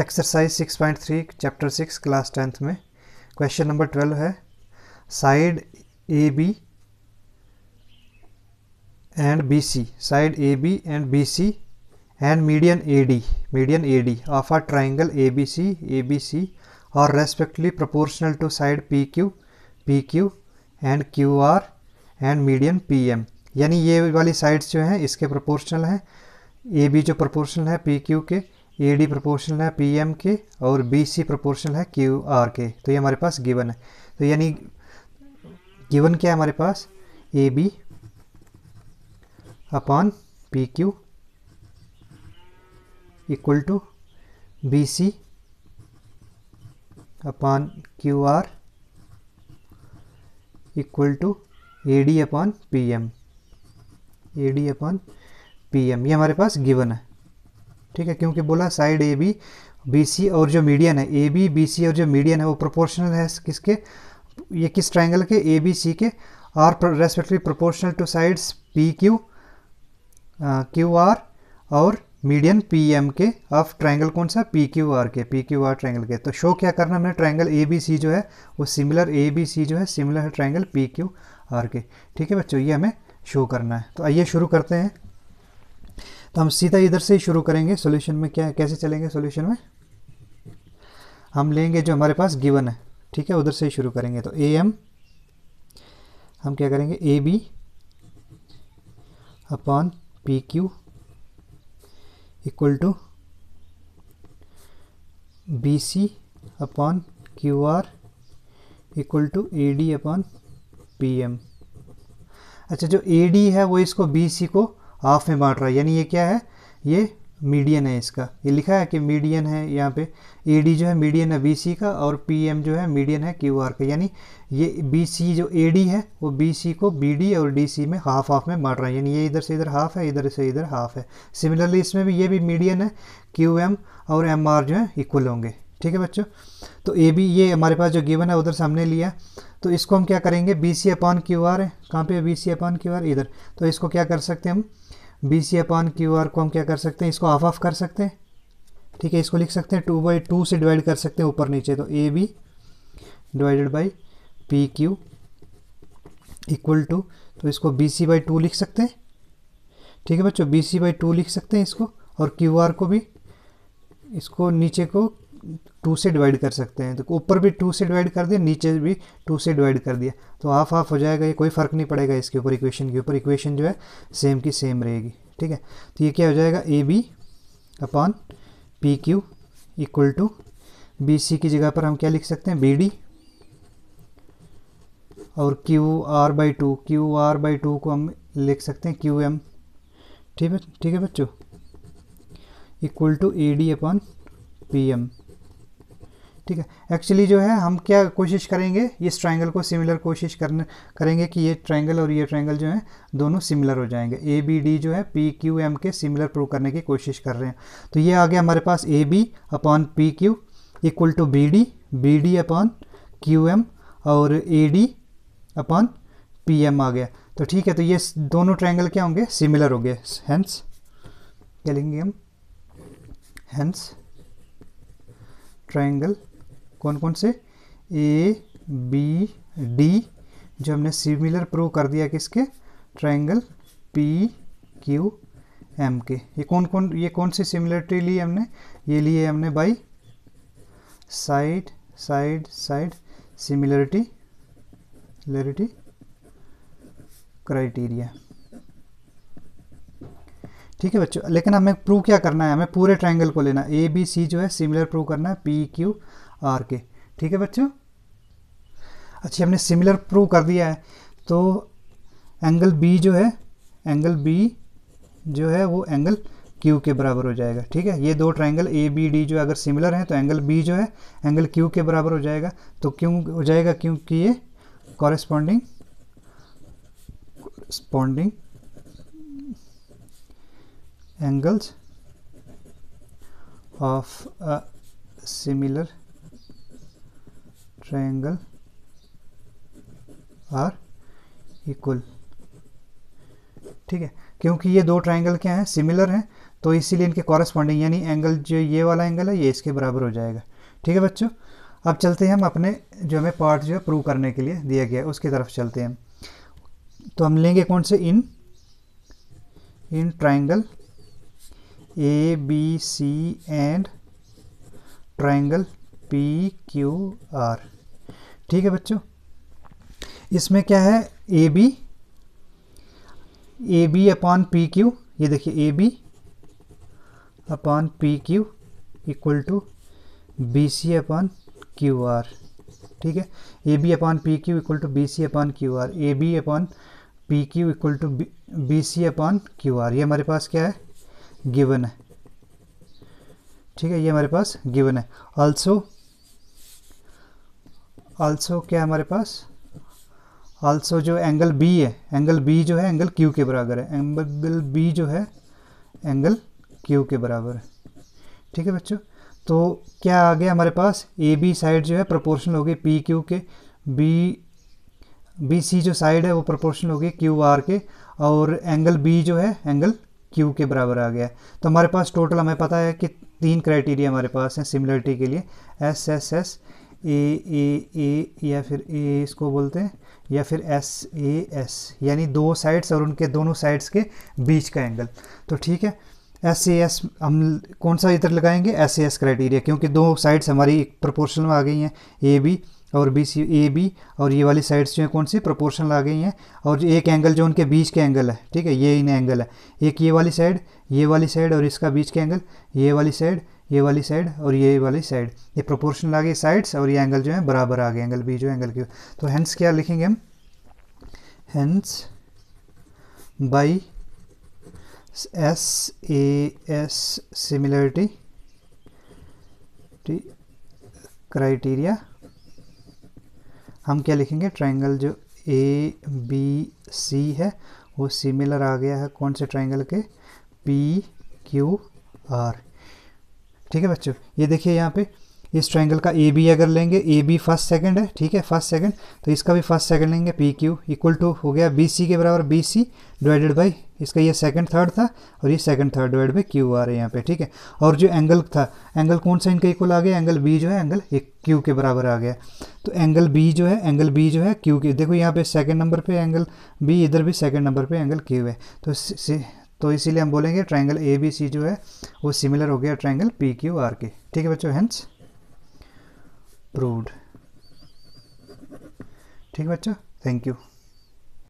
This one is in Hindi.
exercise six point three chapter six class tenth में क्वेश्चन नंबर ट्वेल्व है side A B and B C side A B and B C and median A D median A D of are triangle A B C A B C और respectively proportional to side P Q P Q and Q R and median P M यानी ये वाली साइड्स जो हैं इसके प्रोपोर्शनल हैं ए बी जो प्रोपोर्शनल है पी क्यू के ए डी प्रपोर्शनल है पी एम के और बी सी प्रपोर्शनल है क्यू आर के तो ये हमारे पास गिवन है तो यानी गिवन क्या है हमारे पास A B upon P Q equal to B C upon Q R equal to A D upon P M A D upon P M ये हमारे पास गिवन है ठीक है क्योंकि बोला side A B B C और जो मीडियन है ए बी बी सी और जो मीडियन है वो प्रोपोर्शनल है किसके ये किस ट्राइंगल के ए बी सी के are respectively proportional to sides P Q Q R और मीडियन पी एम के ऑफ ट्राइंगल कौन सा पी क्यू आर के पी क्यू आर ट्राइंगल के तो शो क्या करना हमने ट्राइंगल ए बी सी जो है वो सिमिलर ए बी सी जो है सिमिलर है ट्राइंगल पी क्यू आर के ठीक है बच्चों ये हमें शो करना है तो आइए शुरू करते हैं तो हम सीधा इधर से ही शुरू करेंगे सोल्यूशन में क्या कैसे चलेंगे सोल्यूशन में हम लेंगे जो हमारे पास गिवन है ठीक है उधर से ही शुरू करेंगे तो ए एम हम क्या करेंगे A B upon P Q equal to B C upon Q R equal to A D upon P M अच्छा जो ए डी है वो इसको बी सी को हाफ में बांट रहा है यानी ये क्या है ये मीडियन है इसका ये लिखा है कि मीडियन है यहाँ पे ए डी जो है मीडियन है बी सी का और पी एम जो है मीडियन है क्यू आर का यानी ये बी सी जो ए डी है वो बी सी को बी डी और डी सी में हाफ हाफ में बांट रहा है यानी ये इधर से इधर हाफ है इधर से इधर हाफ है सिमिलरली इसमें भी ये भी मीडियन है क्यू एम और एम आर जो है इक्वल होंगे ठीक है बच्चों तो ए बी ये हमारे पास जो गिवन है उधर सामने लिया तो इसको हम क्या करेंगे B C upon Q R है कहाँ पे B C upon Q R इधर तो इसको क्या कर सकते हैं हम B C upon Q R को हम क्या कर सकते हैं इसको हाफ ऑफ कर सकते हैं ठीक है इसको लिख सकते हैं टू बाई टू से डिवाइड कर सकते हैं ऊपर नीचे तो A B divided by P Q equal to तो इसको बी सी बाई टू लिख सकते हैं ठीक है बच्चों बी सी बाई टू लिख सकते हैं इसको और क्यू आर को भी इसको नीचे को टू से डिवाइड कर सकते हैं तो ऊपर भी टू से डिवाइड कर दिया नीचे भी टू से डिवाइड कर दिया तो हाफ हाफ हो जाएगा ये कोई फ़र्क नहीं पड़ेगा इसके ऊपर इक्वेशन के ऊपर इक्वेशन जो है सेम की सेम रहेगी ठीक है तो ये क्या हो जाएगा A B upon P Q equal to B C की जगह पर हम क्या लिख सकते हैं बी डी और Q R by two Q R by two को हम लिख सकते हैं क्यू एम ठीक है ठीक है बच्चों equal to A D upon P M ठीक है एक्चुअली जो है हम क्या कोशिश करेंगे इस ट्राइंगल को सिमिलर कोशिश करने करेंगे कि ये ट्राइंगल और ये ट्राइंगल जो है दोनों सिमिलर हो जाएंगे ए बी डी जो है पी क्यू एम के सिमिलर प्रूव करने की कोशिश कर रहे हैं तो ये आ गया हमारे पास A B upon P Q equal to B D B D upon Q M और A D upon P M आ गया तो ठीक है तो ये दोनों ट्राइंगल क्या होंगे सिमिलर हो गए हैंस क्या हम हैंस ट्राइंगल कौन कौन से ए बी डी जो हमने सिमिलर प्रूव कर दिया किसके ट्राइंगल पी क्यू एम के ये कौन कौन ये कौन सी सिमिलरिटी ली हमने ये लिए हमने by side side side similarity similarity criteria ठीक है बच्चों लेकिन हमें प्रूव क्या करना है हमें पूरे ट्रायंगल को लेना ए बी सी जो है सिमिलर प्रूव करना है पी क्यू आर के ठीक है बच्चों अच्छा हमने सिमिलर प्रूव कर दिया है तो एंगल बी जो है एंगल बी जो है वो एंगल क्यू के बराबर हो जाएगा ठीक है ये दो ट्राइंगल ए बी डी जो अगर सिमिलर हैं तो एंगल बी जो है एंगल क्यू के बराबर हो जाएगा तो क्यों हो जाएगा क्योंकि ये corresponding corresponding angles of similar triangle are equal ठीक है क्योंकि ये दो ट्राइंगल क्या हैं सिमिलर हैं तो इसीलिए इनके कॉरस्पॉन्डिंग यानी एंगल जो ये वाला एंगल है ये इसके बराबर हो जाएगा ठीक है बच्चों अब चलते हैं हम अपने जो हमें पार्ट जो है प्रूव करने के लिए दिया गया है उसकी तरफ चलते हैं तो हम लेंगे कौन से इन इन triangle A B C and triangle P Q R ठीक है बच्चों इसमें क्या है A B A B upon P Q ये देखिए A B upon P Q equal to B C upon Q R ठीक है A B upon P Q equal to B C upon Q R A B upon P Q equal to B C upon Q R ये हमारे पास क्या है गिवन है ठीक है ये हमारे पास गिवन है ऑल्सो ऑल्सो क्या हमारे पास ऑल्सो जो एंगल बी है एंगल बी जो है एंगल क्यू के बराबर है एंगल बी जो है एंगल क्यू के बराबर है ठीक है बच्चों तो क्या आ गया हमारे पास ए बी साइड जो है प्रोपोर्शनल गई पी क्यू के बी बी सी जो साइड है वो प्रोपोर्शनल गई क्यू आर के और एंगल बी जो है एंगल क्यू के बराबर आ गया तो हमारे पास टोटल हमें पता है कि तीन क्राइटेरिया हमारे पास हैं सिमिलरिटी के लिए S S S A A A या फिर ए इसको बोलते हैं या फिर एस ए एस यानी दो साइड्स और उनके दोनों साइड्स के बीच का एंगल तो ठीक है एस ए एस हम कौन सा इधर लगाएंगे एस ए एस क्राइटेरिया क्योंकि दो साइड्स हमारी प्रोपोर्शन में आ गई हैं ए बी और बी सी ए बी और ये वाली साइड्स जो हैं कौन सी प्रोपोर्शनल आ गई हैं और एक एंगल जो उनके बीच के एंगल है ठीक है ये इन एंगल है एक ये वाली साइड ये वाली साइड और इसका बीच के एंगल ये वाली साइड ये वाली साइड और ये वाली साइड ये प्रोपोर्शनल आ गई साइड्स और ये एंगल जो है बराबर आ गए एंगल बी जो एंगल क्यू तो हेंस क्या लिखेंगे हम hence by S A S similarity criteria हम क्या लिखेंगे ट्राइंगल जो ए बी सी है वो सिमिलर आ गया है कौन से ट्राइंगल के पी क्यू आर ठीक है बच्चों ये देखिए यहाँ पे इस ट्रायंगल का ए बी अगर लेंगे ए बी फर्स्ट सेकंड है ठीक है फर्स्ट सेकंड तो इसका भी फर्स्ट सेकंड लेंगे पी क्यू इक्वल टू हो गया बी सी के बराबर बी सी डिवाइडेड बाई इसका ये सेकंड थर्ड था और ये second third divide by Q आ रहे हैं यहाँ पे ठीक है और जो एंगल था एंगल कौन सा इनका इक्वल आ गया एंगल बी जो है एंगल एक क्यू के बराबर आ गया तो एंगल बी जो है एंगल बी जो है क्यू के देखो यहाँ पे सेकंड नंबर पे एंगल बी इधर भी सेकंड नंबर पे एंगल क्यू है तो तो इसीलिए हम बोलेंगे ट्राइंगल ए बी सी जो है वो सिमिलर हो गया ट्राइंगल पी क्यू आर के ठीक है बच्चों हेंस प्रूव्ड ठीक है बच्चों थैंक यू